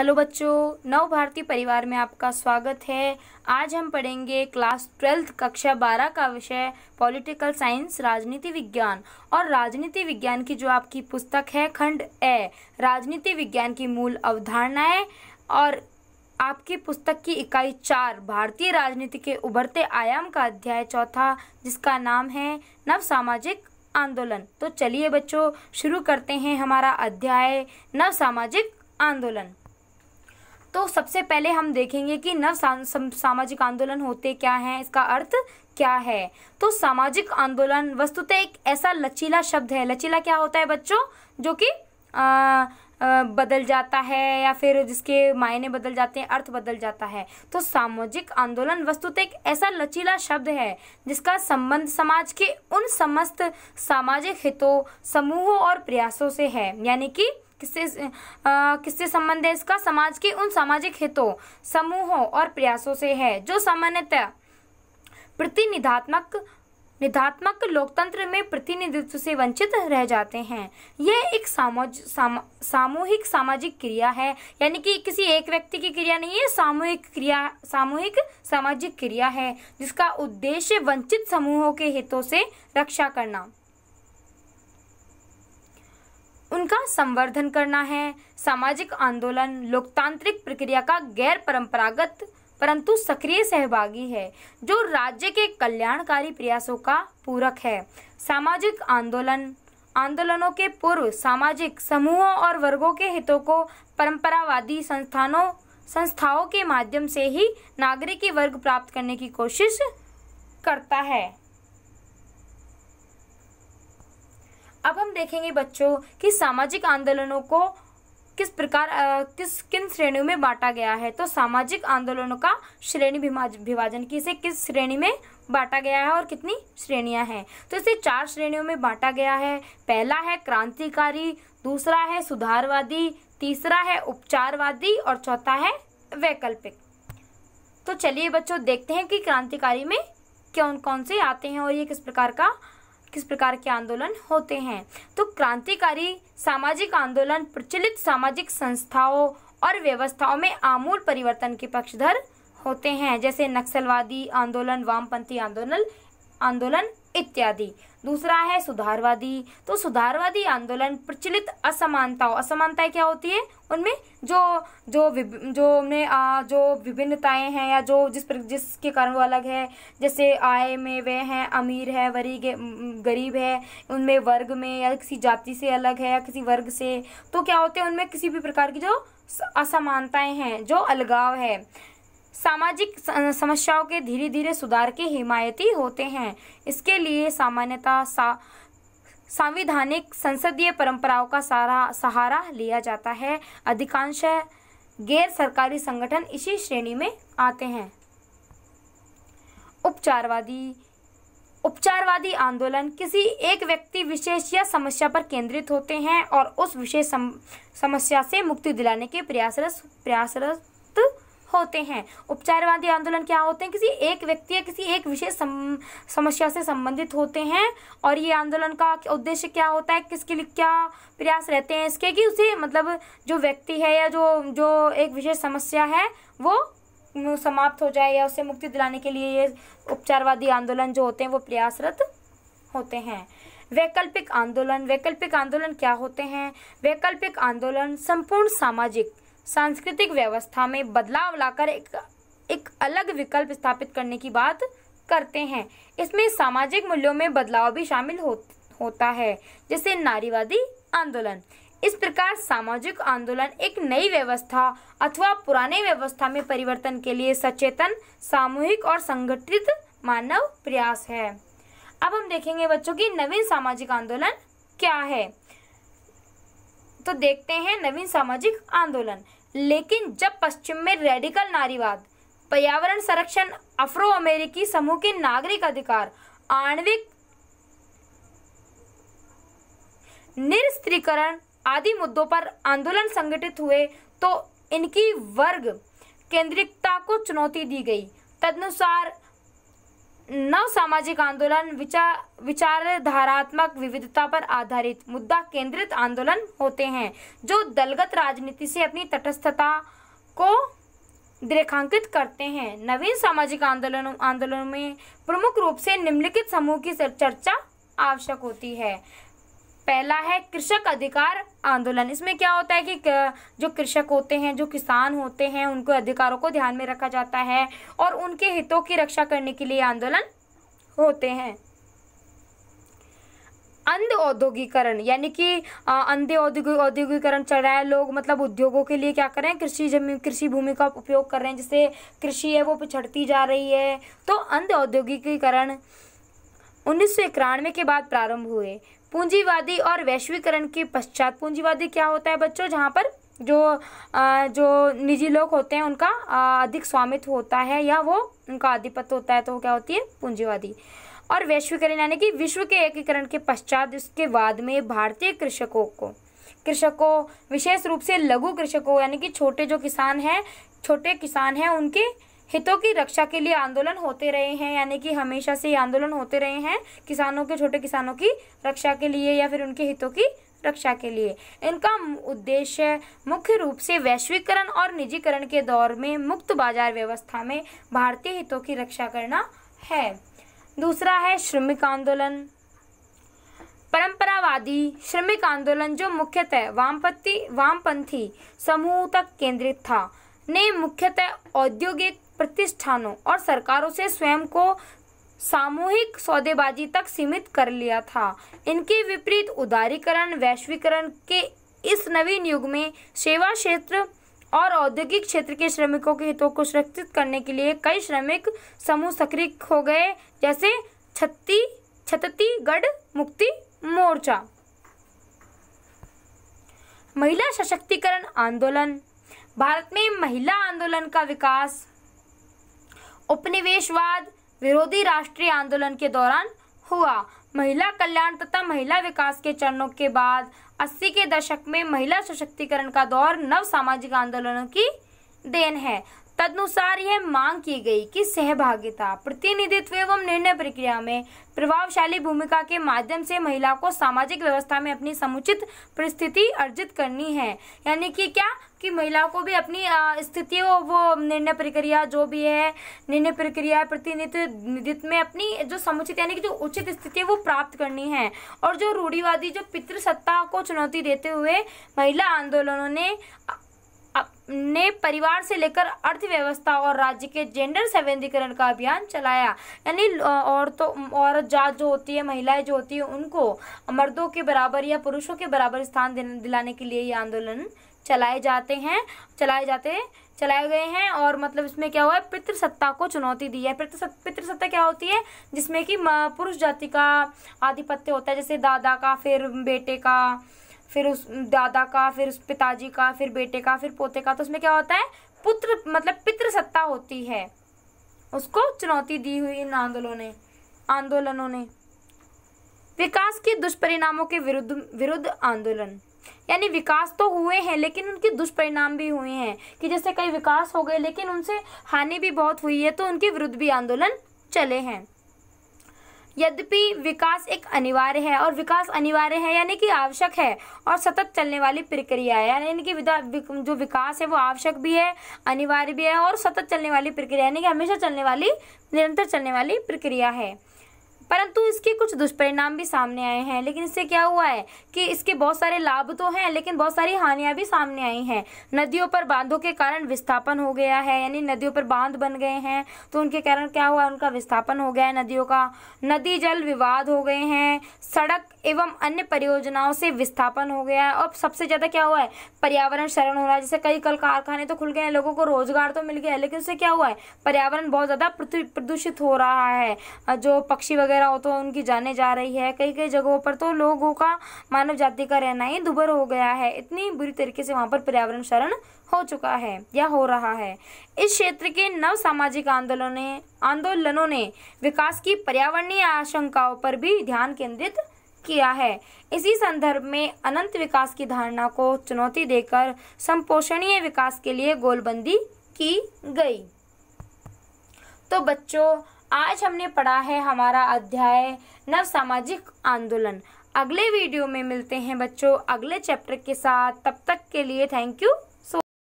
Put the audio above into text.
hello बच्चों नव भारतीय परिवार में आपका स्वागत है आज हम पढ़ेंगे क्लास ट्वेल्थ कक्षा बारह का विषय पॉलिटिकल साइंस राजनीति विज्ञान और राजनीति विज्ञान की जो आपकी पुस्तक है खंड ए राजनीति विज्ञान की मूल अवधारणाएं और आपकी पुस्तक की इकाई चार भारतीय राजनीति के उभरते आयाम का अध्याय चौथा जिसका नाम है नव सामाजिक आंदोलन तो चलिए बच्चों शुरू करते हैं हमारा अध्याय नव सामाजिक आंदोलन तो सबसे पहले हम देखेंगे कि नव सामाजिक आंदोलन होते क्या हैं इसका अर्थ क्या है तो सामाजिक आंदोलन वस्तुतः एक ऐसा लचीला शब्द है लचीला क्या होता है बच्चों जो कि बदल जाता है या फिर जिसके मायने बदल जाते हैं अर्थ बदल जाता है तो सामाजिक आंदोलन वस्तुतः एक ऐसा लचीला शब्द है जिसका संबंध समाज के उन समस्त सामाजिक हितों समूहों और प्रयासों से है यानी कि किससे किससे संबंध है इसका समाज के उन सामाजिक हितों समूहों और प्रयासों से है जो सामान्यतः प्रतिनिधात्मक निधात्मक लोकतंत्र में प्रतिनिधित्व से वंचित रह जाते हैं यह एक सामूहिक साम, सामाजिक क्रिया है यानी कि किसी एक व्यक्ति की क्रिया नहीं है सामूहिक क्रिया सामूहिक सामाजिक क्रिया है जिसका उद्देश्य वंचित समूहों के हितों से रक्षा करना उनका संवर्धन करना है सामाजिक आंदोलन लोकतांत्रिक प्रक्रिया का गैर परंपरागत परंतु सक्रिय सहभागी है जो राज्य के कल्याणकारी प्रयासों का पूरक है सामाजिक आंदोलन आंदोलनों के पूर्व सामाजिक समूहों और वर्गों के हितों को परंपरावादी संस्थानों संस्थाओं के माध्यम से ही नागरिकी वर्ग प्राप्त करने की कोशिश करता है अब हम देखेंगे बच्चों कि सामाजिक आंदोलनों को किस प्रकार आ, किस किन श्रेणियों में बांटा गया है तो सामाजिक आंदोलनों का श्रेणी विभाजन की इसे किस श्रेणी में बांटा गया है और कितनी श्रेणियां हैं तो इसे चार श्रेणियों में बांटा गया है पहला है क्रांतिकारी दूसरा है सुधारवादी तीसरा है उपचारवादी और चौथा है वैकल्पिक तो चलिए बच्चों देखते हैं कि क्रांतिकारी में कौन कौन से आते हैं और ये किस प्रकार का किस प्रकार के आंदोलन होते हैं तो क्रांतिकारी सामाजिक आंदोलन प्रचलित सामाजिक संस्थाओं और व्यवस्थाओं में आमूल परिवर्तन के पक्षधर होते हैं जैसे नक्सलवादी आंदोलन वामपंथी आंदोलन आंदोलन इत्यादि दूसरा है सुधारवादी तो सुधारवादी आंदोलन प्रचलित असमानताओं असमानताएं क्या होती है उनमें जो जो विभ जो उनमें जो विभिन्नताएं हैं या जो जिस जिसके कारण वो अलग है जैसे आय में वे हैं अमीर है वरी गरीब है उनमें वर्ग में या किसी जाति से अलग है या किसी वर्ग से तो क्या होते हैं उनमें किसी भी प्रकार की जो असमानताएं हैं जो अलगाव है सामाजिक समस्याओं के धीरे धीरे सुधार के हिमायती होते हैं इसके लिए सामान्यतः सा संविधानिक संसदीय परंपराओं का सारा सहारा लिया जाता है अधिकांश गैर सरकारी संगठन इसी श्रेणी में आते हैं उपचारवादी उपचारवादी आंदोलन किसी एक व्यक्ति विशेष या समस्या पर केंद्रित होते हैं और उस विशेष सम, समस्या से मुक्ति दिलाने के प्रयासरत प्रयासरत होते हैं उपचारवादी आंदोलन क्या होते हैं किसी एक व्यक्ति या किसी एक विशेष सम, समस्या से संबंधित होते हैं और ये आंदोलन का उद्देश्य क्या होता है किसके लिए क्या प्रयास रहते हैं इसके कि उसे मतलब जो व्यक्ति है या जो जो एक विशेष समस्या है वो समाप्त हो जाए या उसे मुक्ति दिलाने के लिए ये उपचारवादी आंदोलन जो होते हैं वो प्रयासरत होते हैं वैकल्पिक आंदोलन वैकल्पिक आंदोलन क्या होते हैं वैकल्पिक आंदोलन संपूर्ण सामाजिक सांस्कृतिक व्यवस्था में बदलाव लाकर एक एक अलग विकल्प स्थापित करने की बात करते हैं इसमें सामाजिक मूल्यों में बदलाव भी शामिल हो, होता है जैसे नारीवादी आंदोलन इस प्रकार सामाजिक आंदोलन एक नई व्यवस्था अथवा पुराने व्यवस्था में परिवर्तन के लिए सचेतन सामूहिक और संगठित मानव प्रयास है अब हम देखेंगे बच्चों की नवीन सामाजिक आंदोलन क्या है तो देखते हैं नवीन सामाजिक आंदोलन लेकिन जब पश्चिम में रेडिकल नारीवाद पर्यावरण संरक्षण अफ्रो अमेरिकी समूह के नागरिक अधिकार आणविक निरस्त्रीकरण आदि मुद्दों पर आंदोलन संगठित हुए तो इनकी वर्ग केंद्रिकता को चुनौती दी गई तदनुसार नव सामाजिक आंदोलन विचार विचारधारात्मक विविधता पर आधारित मुद्दा केंद्रित आंदोलन होते हैं जो दलगत राजनीति से अपनी तटस्थता को रेखांकित करते हैं नवीन सामाजिक आंदोलन आंदोलनों में प्रमुख रूप से निम्नलिखित समूह की चर्चा आवश्यक होती है पहला है कृषक अधिकार आंदोलन इसमें क्या होता है कि जो कृषक होते हैं जो किसान होते हैं उनके अधिकारों को ध्यान में रखा जाता है और उनके हितों की रक्षा करने के लिए आंदोलन होते हैं अंध औद्योगिकरण यानी कि अंधे औद्योगिकरण चल रहा है लोग मतलब उद्योगों के लिए क्या कर रहे हैं कृषि जमीन कृषि भूमि का उपयोग कर रहे हैं जिससे कृषि है वो पिछड़ती जा रही है तो अंध औद्योगिकीकरण उन्नीस सौ इक्यानवे के बाद प्रारंभ हुए पूंजीवादी और वैश्वीकरण के पश्चात पूंजीवादी क्या होता है बच्चों जहाँ पर जो आ, जो निजी लोग होते हैं उनका अधिक स्वामित्व होता है या वो उनका आधिपत्य होता है तो वो क्या होती है पूंजीवादी और वैश्वीकरण यानी कि विश्व के एकीकरण के पश्चात इसके बाद में भारतीय कृषकों को कृषकों विशेष रूप से लघु कृषकों यानी कि छोटे जो किसान हैं छोटे किसान हैं उनके हितों की रक्षा के लिए आंदोलन होते रहे हैं यानी कि हमेशा से आंदोलन होते रहे हैं किसानों के छोटे किसानों की रक्षा के लिए या फिर उनके हितों की रक्षा के लिए इनका उद्देश्य मुख्य रूप से वैश्वीकरण और निजीकरण के दौर में मुक्त बाजार व्यवस्था में भारतीय हितों की रक्षा करना है दूसरा है श्रमिक आंदोलन परंपरावादी श्रमिक आंदोलन जो मुख्यतः वामपंथी वामपंथी समूह तक केंद्रित था ने मुख्यतः औद्योगिक प्रतिष्ठानों और सरकारों से स्वयं को सामूहिक सौदेबाजी तक सीमित कर लिया था इनके विपरीत उदारीकरण वैश्वीकरण के इस नवीन युग में सेवा क्षेत्र और औद्योगिक क्षेत्र के श्रमिकों के हितों को सुरक्षित करने के लिए कई श्रमिक समूह सक्रिय हो गए जैसे छत्ती छत्तीगढ़ मुक्ति मोर्चा महिला सशक्तिकरण आंदोलन भारत में महिला आंदोलन का विकास उपनिवेशवाद विरोधी राष्ट्रीय आंदोलन के दौरान हुआ महिला कल्याण तथा महिला विकास के चरणों के बाद 80 के दशक में महिला सशक्तिकरण का दौर नव सामाजिक आंदोलनों की देन है तदनुसार यह मांग की गई कि सहभागिता प्रतिनिधित्व एवं निर्णय प्रक्रिया में प्रभावशाली भूमिका के माध्यम से महिला को सामाजिक व्यवस्था में अपनी समुचित परिस्थिति अर्जित करनी है यानी कि क्या कि महिला को भी अपनी स्थिति वो निर्णय प्रक्रिया जो भी है निर्णय प्रक्रिया प्रतिनिधित्व में अपनी जो समुचित यानी कि जो उचित स्थिति है वो प्राप्त करनी है और जो रूढ़ीवादी जो पितृसत्ता को चुनौती देते हुए महिला आंदोलनों ने ने परिवार से लेकर अर्थव्यवस्था और राज्य के जेंडर संवेदीकरण का अभियान चलाया यानी औरतों औरत जात जो होती है महिलाएं जो होती है उनको मर्दों के बराबर या पुरुषों के बराबर स्थान दिलाने के लिए ये आंदोलन चलाए जाते हैं चलाए जाते चलाए गए हैं और मतलब इसमें क्या हुआ है पितृसत्ता को चुनौती दी है पितृसत्ता क्या होती है जिसमें कि पुरुष जाति का आधिपत्य होता है जैसे दादा का फिर बेटे का फिर उस दादा का फिर उस पिताजी का फिर बेटे का फिर पोते का तो उसमें क्या होता है पुत्र मतलब सत्ता होती है उसको चुनौती दी हुई इन आंदोलनों ने आंदोलनों ने विकास के दुष्परिणामों के विरुद्ध विरुद्ध आंदोलन यानी विकास तो हुए हैं लेकिन उनके दुष्परिणाम भी हुए हैं कि जैसे कई विकास हो गए लेकिन उनसे हानि भी बहुत हुई है तो उनके विरुद्ध भी आंदोलन चले हैं यद्यपि विकास एक अनिवार्य है और विकास अनिवार्य है यानी कि आवश्यक है और सतत चलने वाली प्रक्रिया है यानी कि जो विकास है वो आवश्यक भी है अनिवार्य भी है और सतत चलने वाली प्रक्रिया यानी कि हमेशा चलने वाली निरंतर चलने वाली प्रक्रिया है परंतु इसके कुछ दुष्परिणाम भी सामने आए हैं लेकिन इससे क्या हुआ है कि इसके बहुत सारे लाभ तो हैं लेकिन बहुत सारी हानियां भी सामने आई हैं नदियों पर बांधों के कारण विस्थापन हो गया है यानी नदियों पर बांध बन गए हैं तो उनके कारण क्या हुआ उनका विस्थापन हो गया है नदियों का नदी जल विवाद हो गए हैं सड़क एवं अन्य परियोजनाओं से विस्थापन हो गया है और सबसे ज़्यादा क्या हुआ है पर्यावरण शरण हो रहा है जैसे कई कल कारखाने तो खुल गए हैं लोगों को रोजगार तो मिल गया है लेकिन उससे क्या हुआ है पर्यावरण बहुत ज़्यादा प्रदूषित हो रहा है जो पक्षी वगैरह वगैरह हो तो उनकी जाने जा रही है कई कई जगहों पर तो लोगों का मानव जाति का रहना ही दुबर हो गया है इतनी बुरी तरीके से वहाँ पर पर्यावरण शरण हो चुका है या हो रहा है इस क्षेत्र के नव सामाजिक आंदोलनों ने आंदोलनों ने विकास की पर्यावरणीय आशंकाओं पर भी ध्यान केंद्रित किया है इसी संदर्भ में अनंत विकास की धारणा को चुनौती देकर संपोषणीय विकास के लिए गोलबंदी की गई तो बच्चों आज हमने पढ़ा है हमारा अध्याय नव सामाजिक आंदोलन अगले वीडियो में मिलते हैं बच्चों अगले चैप्टर के साथ तब तक के लिए थैंक यू